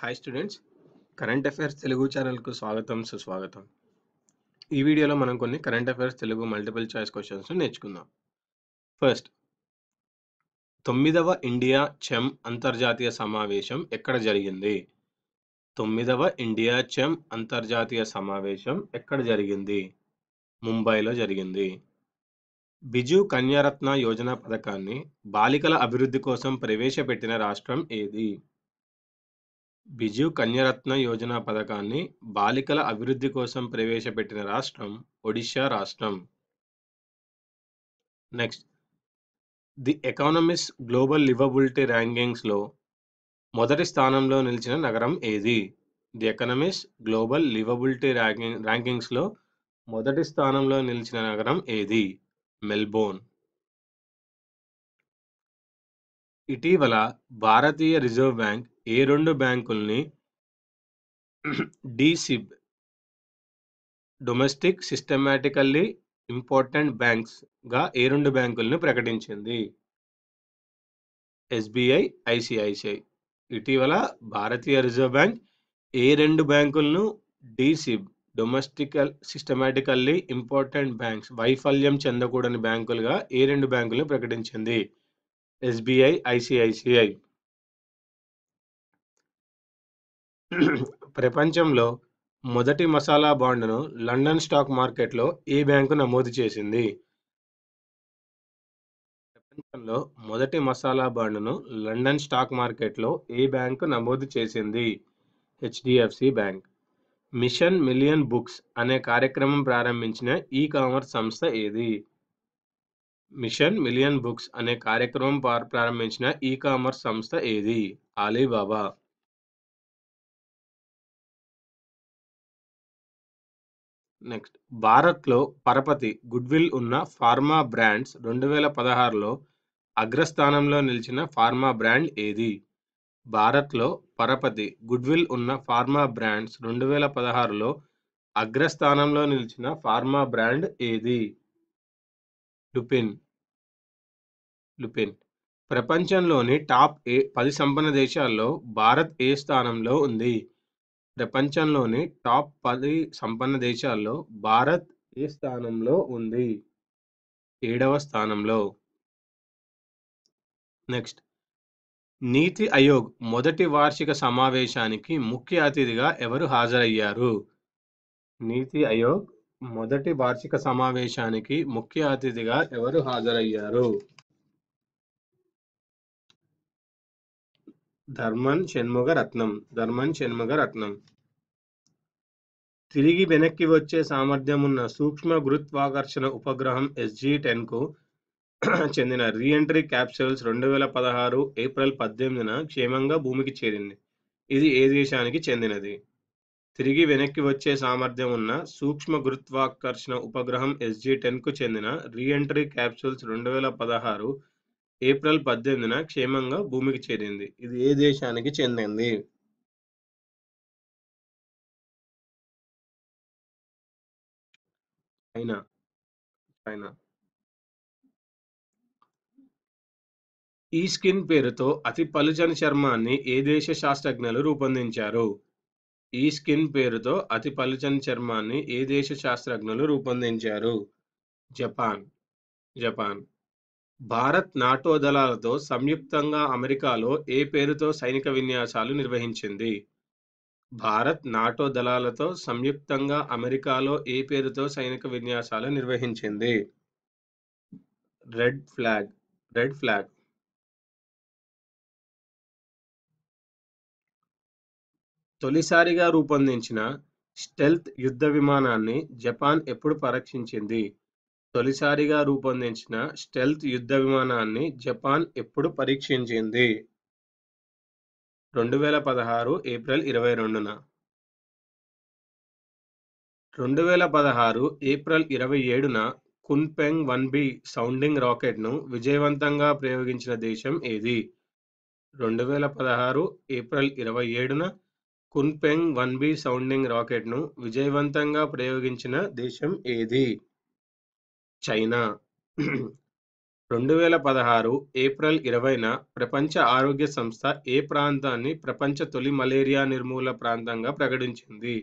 hi students current affairs Telugu ఛానల్కు స్వాగతం సుస్వాగతం ఈ వీడియోలో మనం కొన్ని current affairs Telugu multiple choice questions నేర్చుకుందాం ఫస్ట్ తొమ్మిదవ ఇండియా చెమ్ అంతర్జాతీయ సమావేశం ఎక్కడ జరిగింది తొమ్మిదవ ఇండియా చెమ్ అంతర్జాతీయ సమావేశం ఎక్కడ జరిగింది ముంబైలో జరిగింది బిజు కన్యారత్న యోజన పథకాన్ని బాలికల అభివృద్ధి కోసం ప్రవేశపెట్టిన రాష్ట్రం ఏది బిజు కన్యరత్న యోజన పథకాన్ని బాలికల అభివృద్ధి కోసం ప్రవేశపెట్టిన రాష్ట్రం ఒడిశా రాష్ట్రం next the economist global liveability ర్యాంకింగ్స్లో మొదటి స్థానంలో నిలిచిన నగరం ఏది the economist global liveability ranking ర్యాంకింగ్స్లో మొదటి స్థానంలో నిలిచిన నగరం ఏది మెల్బోర్న్ ఇటీవల భారతీయ రిజర్వ్ బ్యాంక్ ఏ రెండు బ్యాంకుల్ని డిసిబ్ డొమెస్టిక్ సిస్టమాటికల్లీ ఇంపార్టెంట్ బ్యాంక్స్గా ఏ రెండు బ్యాంకుల్ని ప్రకటించింది ఎస్బీఐ ఐసిఐసిఐ ఇటీవల భారతీయ రిజర్వ్ బ్యాంక్ ఏ రెండు బ్యాంకులను DSIB domestic systematically important banks వైఫల్యం చెందకూడని బ్యాంకులుగా ఏ రెండు బ్యాంకులను ప్రకటించింది ఎస్బీఐ ఐసిఐసిఐ ప్రపంచంలో మొదటి మసాలా బాండును లండన్ స్టాక్ మార్కెట్లో ఏ బ్యాంకు నమోదు చేసింది ప్రపంచంలో మొదటి మసాలా బాండును లండన్ స్టాక్ మార్కెట్లో ఏ బ్యాంకు నమోదు చేసింది HDFC bank mission million books అనే కార్యక్రమం ప్రారంభించిన ఈ కామర్స్ సంస్థ ఏది మిషన్ మిలియన్ బుక్స్ అనే కార్యక్రమం ప్రారంభించిన ఈ కామర్స్ సంస్థ ఏది ఆలీబాబా నెక్స్ట్ భారత్లో పరపతి గుడ్విల్ ఉన్న ఫార్మా బ్రాండ్స్ రెండు వేల పదహారులో అగ్రస్థానంలో నిలిచిన ఫార్మా బ్రాండ్ ఏది భారత్లో పరపతి గుడ్విల్ ఉన్న ఫార్మా బ్రాండ్స్ రెండు వేల పదహారులో అగ్రస్థానంలో నిలిచిన ఫార్మా బ్రాండ్ ఏది లుపిన్ లుపిన్ ప్రపంచంలోని టాప్ ఏ పది సంపన్న దేశాల్లో భారత్ ఏ స్థానంలో ఉంది ప్రపంచంలోని టాప్ పది సంపన్న దేశాల్లో భారత్ ఏ స్థానంలో ఉంది ఏడవ స్థానంలో నెక్స్ట్ నీతి ఆయోగ్ మొదటి వార్షిక సమావేశానికి ముఖ్య అతిథిగా ఎవరు హాజరయ్యారు నీతి ఆయోగ్ మొదటి వార్షిక సమావేశానికి ముఖ్య అతిథిగా ఎవరు హాజరయ్యారు ధర్మన్ షణ్ముగ రత్నం ధర్మన్ షణ్ముగ రత్నం తిరిగి వెనక్కి వచ్చే సామర్థ్యం ఉన్న సూక్ష్మ గురుత్వాకర్షణ ఉపగ్రహం ఎస్జీ టెన్కు చెందిన రీఎంట్రీ క్యాప్సూల్స్ రెండు వేల పదహారు ఏప్రిల్ పద్దెనిమిదిన క్షేమంగా భూమికి చేరింది ఇది ఏ దేశానికి చెందినది తిరిగి వెనక్కి వచ్చే సామర్థ్యం ఉన్న సూక్ష్మ గురుత్వాకర్షణ ఉపగ్రహం ఎస్జీ టెన్కు చెందిన రీఎంట్రీ క్యాప్సూల్స్ రెండు వేల పదహారు ఏప్రిల్ పద్దెనిమిదిన క్షేమంగా భూమికి చేరింది ఇది ఏ దేశానికి చెందింది చైనా చైనా ఈ స్కిన్ పేరుతో అతి పలుచని చర్మాన్ని ఏ దేశ శాస్త్రజ్ఞులు రూపొందించారు ఈ స్కిన్ పేరుతో అతి పలుచని చర్మాన్ని ఏ దేశ శాస్త్రజ్ఞులు రూపొందించారు జపాన్ జపాన్ భారత్ నాటో దళాలతో సంయుక్తంగా అమెరికాలో ఏ పేరుతో సైనిక విన్యాసాలు నిర్వహించింది భారత్ నాటో దళాలతో సంయుక్తంగా అమెరికాలో ఏ పేరుతో సైనిక విన్యాసాలు నిర్వహించింది రెడ్ ఫ్లాగ్ రెడ్ ఫ్లాగ్ తొలిసారిగా రూపొందించిన స్టెల్త్ యుద్ధ విమానాన్ని జపాన్ ఎప్పుడు పరీక్షించింది తొలిసారిగా రూపొందించిన స్టెల్త్ యుద్ధ విమానాన్ని జపాన్ ఎప్పుడు పరీక్షించింది రెండు వేల పదహారు ఏప్రిల్ ఇరవై రెండున రెండు వేల పదహారు ఏప్రిల్ ఇరవై ఏడున కున్పెంగ్ వన్ బి సౌండింగ్ రాకెట్ను విజయవంతంగా ప్రయోగించిన దేశం ఏది రెండు వేల పదహారు ఏప్రిల్ ఇరవై ఏడున కున్పెంగ్ వన్ బి సౌండింగ్ రాకెట్ను విజయవంతంగా ప్రయోగించిన దేశం ఏది చైనా రెండు వేల పదహారు ఏప్రిల్ ఇరవైన ప్రపంచ ఆరోగ్య సంస్థ ఏ ప్రాంతాన్ని ప్రపంచ తొలి మలేరియా నిర్మూల ప్రాంతంగా ప్రకటించింది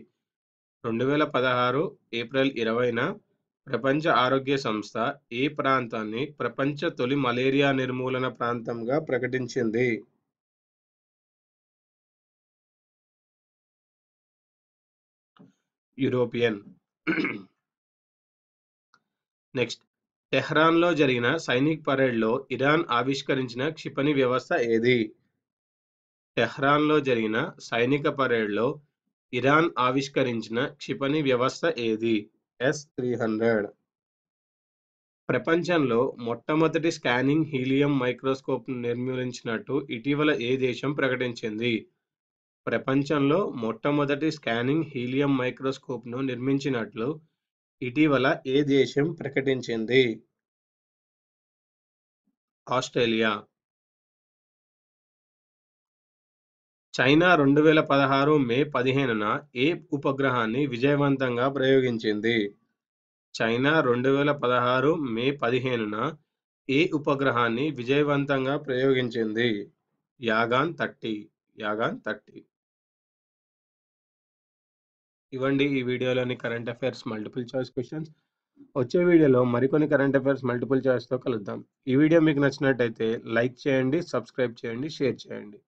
రెండు వేల పదహారు ఏప్రిల్ ఇరవైన ప్రపంచ ఆరోగ్య సంస్థ ఏ ప్రాంతాన్ని ప్రపంచ తొలి మలేరియా నిర్మూలన ప్రాంతంగా ప్రకటించింది యూరోపియన్ నెక్స్ట్ టెహ్రాన్లో జరిగిన సైనిక్ పరేడ్లో ఇరాన్ ఆవిష్కరించిన క్షిపణి వ్యవస్థ ఏది టెహ్రాన్లో జరిగిన సైనిక పరేడ్లో ఇరాన్ ఆవిష్కరించిన క్షిపణి వ్యవస్థ ఏది ఎస్ త్రీ హండ్రెడ్ ప్రపంచంలో మొట్టమొదటి స్కానింగ్ హీలియం మైక్రోస్కోప్ నిర్మూలించినట్టు ఇటీవల ఏ దేశం ప్రకటించింది ప్రపంచంలో మొట్టమొదటి స్కానింగ్ హీలియం మైక్రోస్కోప్ను నిర్మించినట్లు ఇటీవల ఏ దేశం ప్రకటించింది ఆస్ట్రేలియా చైనా రెండు వేల పదహారు మే పదిహేనున ఏ ఉపగ్రహాన్ని విజయవంతంగా ప్రయోగించింది చైనా రెండు వేల పదహారు మే పదిహేనున ఏ ఉపగ్రహాన్ని విజయవంతంగా ప్రయోగించింది యాగాన్ థర్టీ యాగాన్ థర్టీ ఇవ్వండి ఈ వీడియోలోని current affairs multiple choice questions వచ్చే వీడియోలో మరికొన్ని కరెంట్ అఫైర్స్ మల్టిపుల్ చాయిస్తో కలుద్దాం ఈ వీడియో మీకు నచ్చినట్టయితే లైక్ చేయండి సబ్స్క్రైబ్ చేయండి షేర్ చేయండి